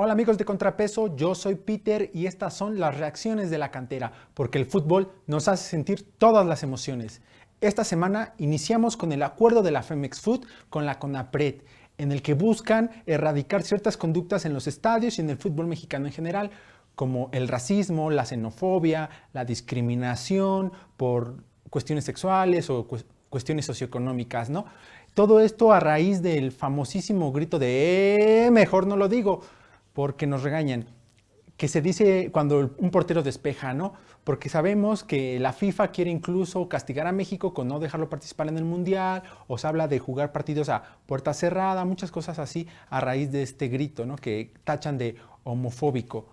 Hola amigos de Contrapeso, yo soy Peter y estas son las reacciones de la cantera, porque el fútbol nos hace sentir todas las emociones. Esta semana iniciamos con el acuerdo de la Femex Food con la CONAPRED, en el que buscan erradicar ciertas conductas en los estadios y en el fútbol mexicano en general, como el racismo, la xenofobia, la discriminación por cuestiones sexuales o cuestiones socioeconómicas, ¿no? Todo esto a raíz del famosísimo grito de eh, mejor no lo digo, porque nos regañan. Que se dice cuando un portero despeja, ¿no? Porque sabemos que la FIFA quiere incluso castigar a México con no dejarlo participar en el Mundial, o se habla de jugar partidos a puerta cerrada, muchas cosas así a raíz de este grito, ¿no? Que tachan de homofóbico.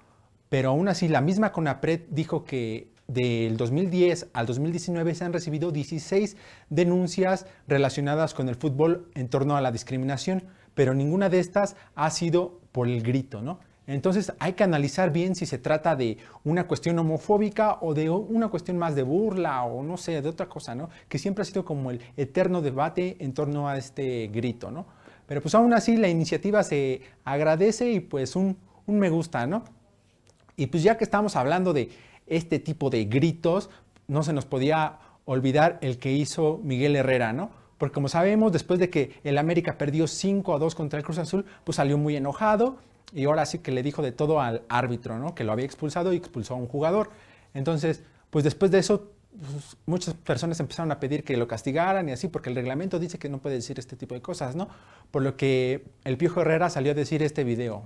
Pero aún así, la misma CONAPRED dijo que del 2010 al 2019 se han recibido 16 denuncias relacionadas con el fútbol en torno a la discriminación, pero ninguna de estas ha sido por el grito, ¿no? Entonces hay que analizar bien si se trata de una cuestión homofóbica o de una cuestión más de burla o no sé, de otra cosa, ¿no? Que siempre ha sido como el eterno debate en torno a este grito, ¿no? Pero pues aún así la iniciativa se agradece y pues un, un me gusta, ¿no? Y pues ya que estamos hablando de este tipo de gritos, no se nos podía olvidar el que hizo Miguel Herrera, ¿no? Porque como sabemos, después de que el América perdió 5 a 2 contra el Cruz Azul, pues salió muy enojado y ahora sí que le dijo de todo al árbitro, ¿no? Que lo había expulsado y expulsó a un jugador. Entonces, pues después de eso, pues, muchas personas empezaron a pedir que lo castigaran y así, porque el reglamento dice que no puede decir este tipo de cosas, ¿no? Por lo que el Piojo Herrera salió a decir este video.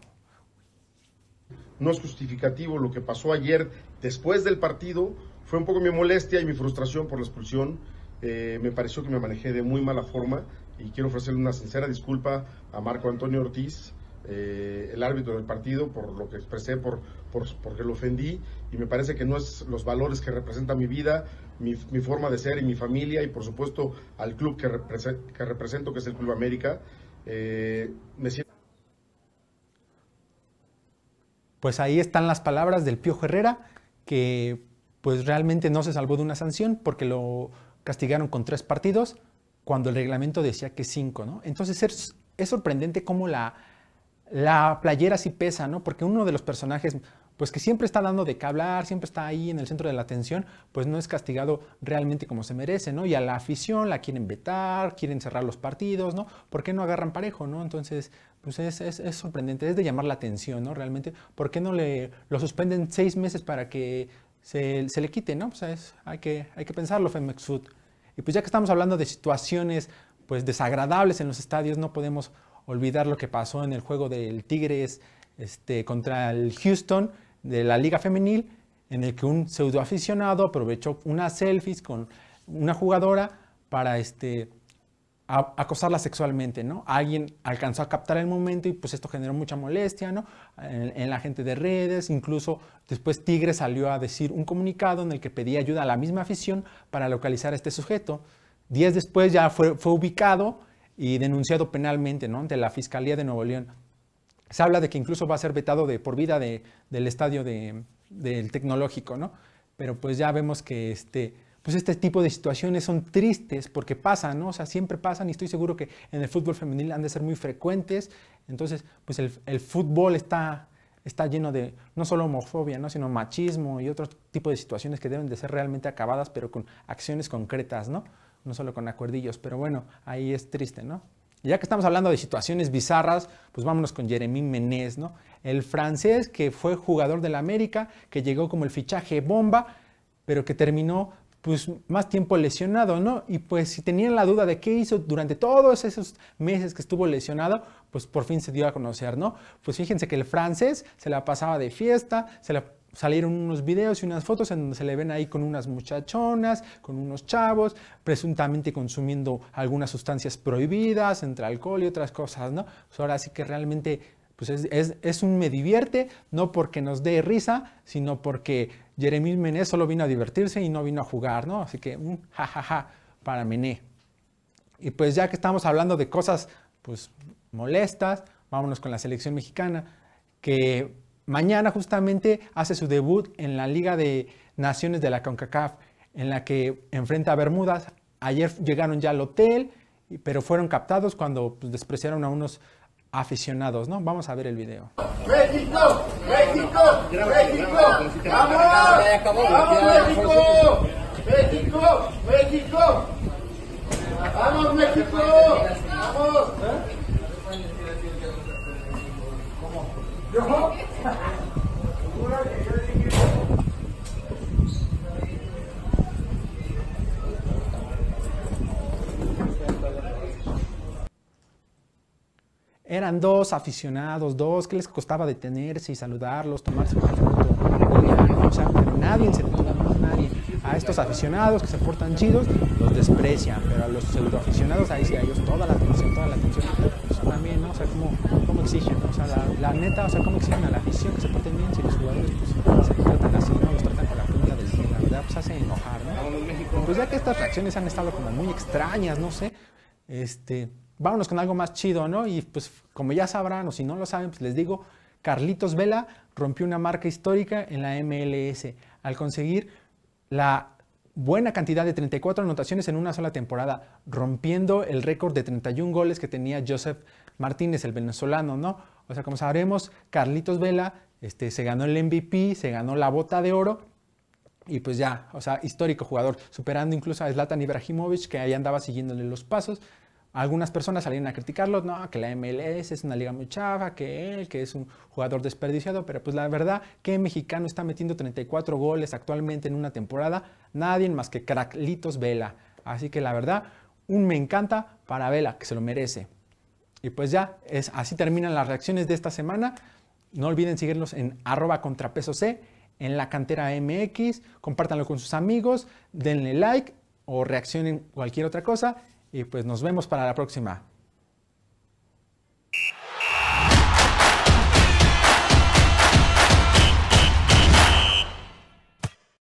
No es justificativo lo que pasó ayer después del partido. Fue un poco mi molestia y mi frustración por la expulsión eh, me pareció que me manejé de muy mala forma y quiero ofrecerle una sincera disculpa a Marco Antonio Ortiz, eh, el árbitro del partido, por lo que expresé, por, porque lo ofendí y me parece que no es los valores que representa mi vida, mi, forma de ser y mi familia y por supuesto al club que, que represento, que es el Club América. Eh, pues ahí están las palabras del Piojo Herrera, que pues realmente no se salvó de una sanción porque lo, castigaron con tres partidos cuando el reglamento decía que cinco, ¿no? Entonces es, sorprendente cómo la, la playera sí pesa, ¿no? Porque uno de los personajes, pues que siempre está dando de qué hablar, siempre está ahí en el centro de la atención, pues no es castigado realmente como se merece, ¿no? Y a la afición la quieren vetar, quieren cerrar los partidos, ¿no? ¿Por qué no agarran parejo, ¿no? Entonces, pues es, es, sorprendente, es de llamar la atención, ¿no? Realmente, ¿por qué no le, lo suspenden seis meses para que se, le quite, ¿no? Pues es, hay, que, hay que pensarlo, Femex Food. Y pues ya que estamos hablando de situaciones pues desagradables en los estadios, no podemos olvidar lo que pasó en el juego del Tigres este, contra el Houston de la Liga Femenil, en el que un pseudo aficionado aprovechó unas selfies con una jugadora para este, acosarla sexualmente, ¿no? Alguien alcanzó a captar el momento y pues esto generó mucha molestia, ¿no? En, la gente de redes, incluso después Tigre salió a decir un comunicado en el que pedía ayuda a la misma afición para localizar a este sujeto. Días después ya fue, ubicado y denunciado penalmente, ¿no? Ante la Fiscalía de Nuevo León. Se habla de que incluso va a ser vetado de por vida del estadio del tecnológico, ¿no? Pero pues ya vemos que este entonces pues, este tipo de situaciones son tristes porque pasan, ¿no? O sea, siempre pasan y estoy seguro que en el fútbol femenil han de ser muy frecuentes. Entonces, pues el, fútbol está, está lleno de no solo homofobia, ¿no? Sino machismo y otro tipo de situaciones que deben de ser realmente acabadas, pero con acciones concretas, ¿no? No solo con acuerdillos, pero bueno, ahí es triste, ¿no? ya que estamos hablando de situaciones bizarras, pues vámonos con Jeremy Menés, ¿no? El francés que fue jugador del América, que llegó como el fichaje bomba, pero que terminó pues más tiempo lesionado, ¿no? Y pues si tenían la duda de qué hizo durante todos esos meses que estuvo lesionado, pues por fin se dio a conocer, ¿no? Pues fíjense que el francés se la pasaba de fiesta, se le salieron unos videos y unas fotos en donde se le ven ahí con unas muchachonas, con unos chavos, presuntamente consumiendo algunas sustancias prohibidas, entre alcohol y otras cosas, ¿no? Pues, ahora sí que realmente pues es, un me divierte, no porque nos dé risa, sino porque Jeremy Mené solo vino a divertirse y no vino a jugar, ¿no? Así que un mm, jajaja para Mené. Y pues ya que estamos hablando de cosas pues molestas, vámonos con la selección mexicana, que mañana justamente hace su debut en la Liga de Naciones de la CONCACAF, en la que enfrenta a Bermudas. Ayer llegaron ya al hotel, pero fueron captados cuando pues, despreciaron a unos aficionados, ¿no? Vamos a ver el video. ¡México! ¡México! ¡México! ¡Vamos! ¡Vamos, México! ¡México! ¡México! ¡Vamos, México! ¡Vamos! ¿Eh? ¿Cómo? eran dos aficionados, dos que les costaba detenerse y saludarlos, tomarse una foto, o sea, pero nadie se detuvo, nadie. A estos aficionados que se portan chidos, los desprecian, pero a los pseudoaficionados, ahí sí, a ellos toda la atención, toda la atención. Eso también, ¿no? O sea, ¿cómo, cómo exigen? O sea, la, neta, o sea, ¿cómo exigen a la afición que se porten bien si los jugadores pues, se tratan así, ¿no? Los tratan con la punta del pie, la verdad, pues hace enojar, ¿no? Pues ya que estas reacciones han estado como muy extrañas, no sé, este vámonos con algo más chido, ¿no? Y pues como ya sabrán o si no lo saben, pues les digo, Carlitos Vela rompió una marca histórica en la MLS al conseguir la buena cantidad de 34 anotaciones en una sola temporada, rompiendo el récord de 31 goles que tenía Joseph Martínez, el venezolano, ¿no? O sea, como sabremos, Carlitos Vela este, se ganó el MVP, se ganó la bota de oro y pues ya, o sea, histórico jugador, superando incluso a Zlatan Ibrahimovic, que ahí andaba siguiéndole los pasos algunas personas salieron a criticarlo, no, que la MLS es una liga muy chava, que él, que es un jugador desperdiciado, pero pues la verdad que mexicano está metiendo 34 goles actualmente en una temporada, nadie más que Cracklitos Vela. Así que la verdad, un me encanta para Vela, que se lo merece. Y pues ya, es, así terminan las reacciones de esta semana. No olviden seguirnos en arroba contrapeso C, en la cantera MX, compártanlo con sus amigos, denle like o reaccionen cualquier otra cosa y pues nos vemos para la próxima.